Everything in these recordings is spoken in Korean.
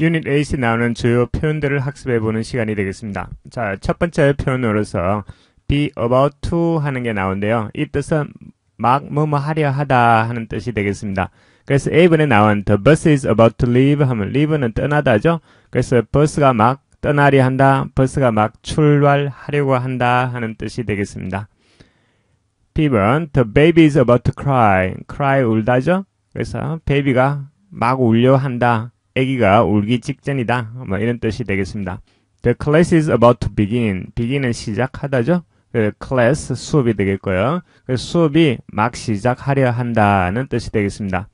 유닛 8에 나오는 주요 표현들을 학습해보는 시간이 되겠습니다. 자, 첫 번째 표현으로서 be about to 하는 게 나오는데요. 이 뜻은 막 뭐뭐 하려 하다 하는 뜻이 되겠습니다. 그래서 A번에 나온 the bus is about to leave 하면 leave는 떠나다죠. 그래서 버스가 막 떠나려 한다, 버스가 막 출발하려고 한다 하는 뜻이 되겠습니다. B번 the baby is about to cry, cry 울다죠. 그래서 베이비가 막 울려 한다. 아기가 울기 직전이다. 뭐 이런 뜻이 되겠습니다. The class is about to begin. begin은 시작하다죠. 그 class 수업이 되겠고요. 그 수업이 막 시작하려 한다는 뜻이 되겠습니다.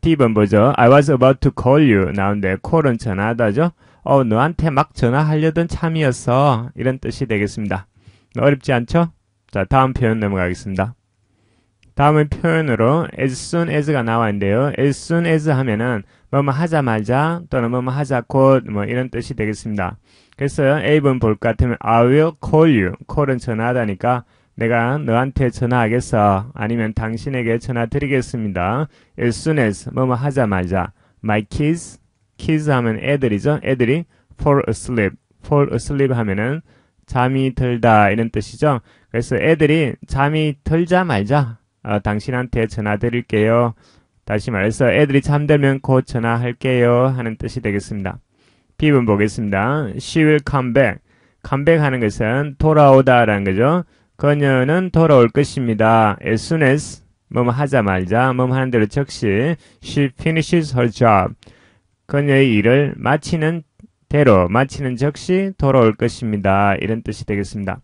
D번 뭐죠 I was about to call you. 나온데 call은 전화하다죠. 어, 너한테 막 전화하려던 참이었어. 이런 뜻이 되겠습니다. 어렵지 않죠? 자, 다음 표현 넘어가겠습니다. 다음은 표현으로 as soon as가 나와있는데요. as soon as 하면은 뭐 뭐 하자마자 또는 뭐 뭐 하자 곧 뭐 이런 뜻이 되겠습니다. 그래서 에이븐 볼것 같으면 I will call you. call은 전화하다니까 내가 너한테 전화하겠어. 아니면 당신에게 전화 드리겠습니다. as soon as 뭐 뭐 하자마자 my kids kids 하면 애들이죠. 애들이 fall asleep fall asleep 하면은 잠이 들다 이런 뜻이죠. 그래서 애들이 잠이 들자마자 어, 당신한테 전화드릴게요. 다시 말해서 애들이 잠들면 곧 전화할게요 하는 뜻이 되겠습니다. 비문 보겠습니다. She will come back. come back 하는 것은 돌아오다 라는 거죠. 그녀는 돌아올 것입니다. As soon as 뭐 뭐 하자 말자 뭐 뭐 하는 대로 즉시 she finishes her job. 그녀의 일을 마치는 대로 마치는 즉시 돌아올 것입니다. 이런 뜻이 되겠습니다.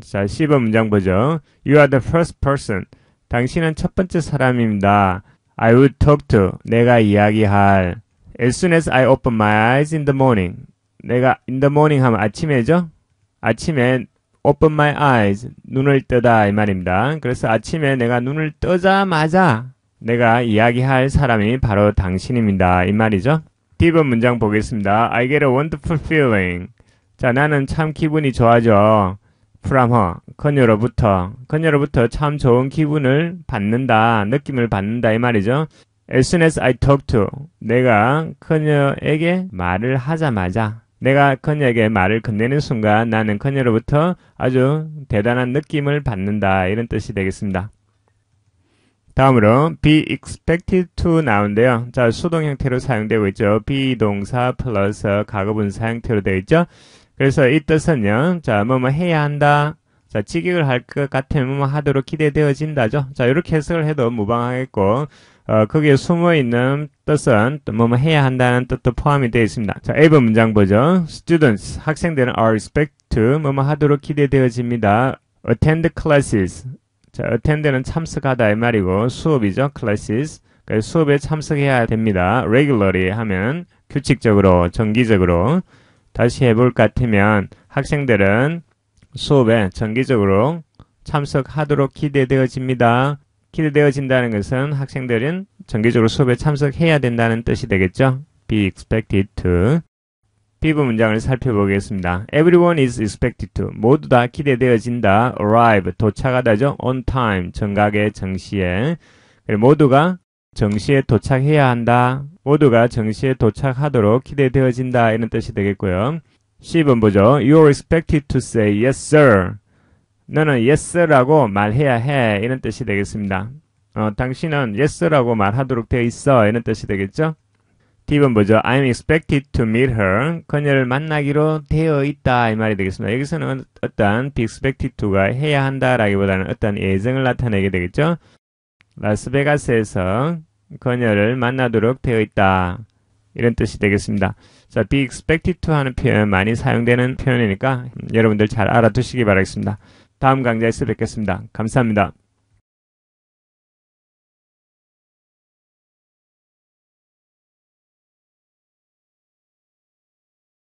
자, 10번 문장 보죠. You are the first person. 당신은 첫 번째 사람입니다. I would talk to. 내가 이야기할. As soon as I open my eyes in the morning. 내가 in the morning 하면 아침에죠? 아침엔 open my eyes. 눈을 뜨다 이 말입니다. 그래서 아침에 내가 눈을 뜨자마자 내가 이야기할 사람이 바로 당신입니다. 이 말이죠. D번 문장 보겠습니다. I get a wonderful feeling. 자, 나는 참 기분이 좋아져. 프람허 그녀로부터 그녀로부터 참 좋은 기분을 받는다 느낌을 받는다 이 말이죠. As soon as I talk to 내가 그녀에게 말을 하자마자 내가 그녀에게 말을 건네는 순간 나는 그녀로부터 아주 대단한 느낌을 받는다 이런 뜻이 되겠습니다. 다음으로 be expected to 나온데요. 자 수동 형태로 사용되고 있죠. be 동사 플러스 가거분사 형태로 되어 있죠. 그래서 이 뜻은요. 자, 뭐뭐 해야 한다. 자, 직역을 할 것 같으면 하도록 기대되어진다죠. 자, 이렇게 해석을 해도 무방하겠고, 어, 거기에 숨어 있는 뜻은 뭐뭐 해야 한다는 뜻도 포함이 되어 있습니다. 자, A번 문장 보죠. Students, 학생들은 are expected to 뭐뭐 하도록 기대되어집니다. attend classes. 자, attend는 참석하다 이 말이고 수업이죠. classes. 수업에 참석해야 됩니다. regularly 하면 규칙적으로, 정기적으로. 다시 해볼 것 같으면 학생들은 수업에 정기적으로 참석하도록 기대되어집니다. 기대되어진다는 것은 학생들은 정기적으로 수업에 참석해야 된다는 뜻이 되겠죠. be expected to. 비부 문장을 살펴보겠습니다. Everyone is expected to. 모두 다 기대되어진다. arrive. 도착하다죠. on time. 정각에 정시에. 모두가 정시에 도착해야 한다. 모두가 정시에 도착하도록 기대되어진다. 이런 뜻이 되겠고요. 10번 보죠. You're expected to say yes, sir. 너는 yes s i r 라고 말해야 해. 이런 뜻이 되겠습니다. 어, 당신은 yes s i r 라고 말하도록 되어 있어. 이런 뜻이 되겠죠. D번 보죠. I'm expected to meet her. 그녀를 만나기로 되어 있다. 이 말이 되겠습니다. 여기서는 어떤 be expected to가 해야 한다라기보다는 어떤 예정을 나타내게 되겠죠. 라스베가스에서 그녀를 만나도록 되어 있다. 이런 뜻이 되겠습니다. 자, be expected to 하는 표현 많이 사용되는 표현이니까 여러분들 잘 알아두시기 바라겠습니다. 다음 강좌에서 뵙겠습니다. 감사합니다.